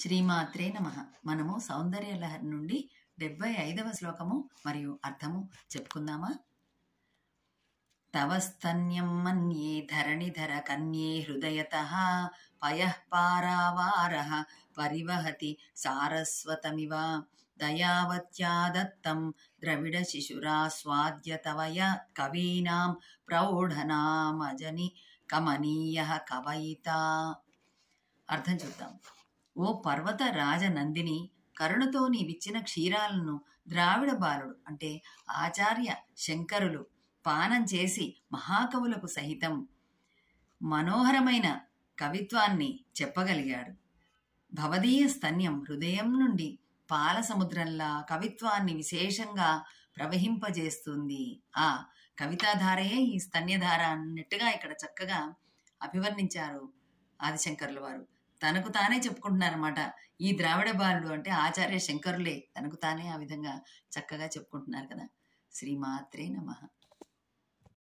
శ్రీమాత్రే నమ మనము సౌందర్య లహరి నుండి డెబ్బై ఐదవ శ్లోకము మరియు అర్థము చెప్పుకుందామా తవస్తన్యం మన్యే ధరణిధర కన్యే హృదయత పయ పారావార పరివహతి సారస్వతమివ దయావత్యా దత్తం ద్రవిడ శిశురా తవయ కవీనాం ప్రౌఢనామజని కమనీయ కవయిత అర్థం చూద్దాం ఓ పర్వత రాజనందిని కరుణతో నీవిచ్చిన క్షీరాలను ద్రావిడ బాలుడు అంటే ఆచార్య శంకరులు పానం చేసి మహాకవులకు సహితం మనోహరమైన కవిత్వాన్ని చెప్పగలిగాడు భవదీయ స్తన్యం హృదయం నుండి పాల సముద్రంలా కవిత్వాన్ని విశేషంగా ప్రవహింపజేస్తుంది ఆ కవితాధారయే ఈ స్తన్యధార అన్నట్టుగా ఇక్కడ చక్కగా అభివర్ణించారు ఆదిశంకర్లు వారు తనకు తానే చెప్పుకుంటున్నారన్నమాట ఈ ద్రావిడ బాలుడు అంటే ఆచార్య శంకరులే తనకు తానే ఆ విధంగా చక్కగా చెప్పుకుంటున్నారు కదా శ్రీమాత్రే నమ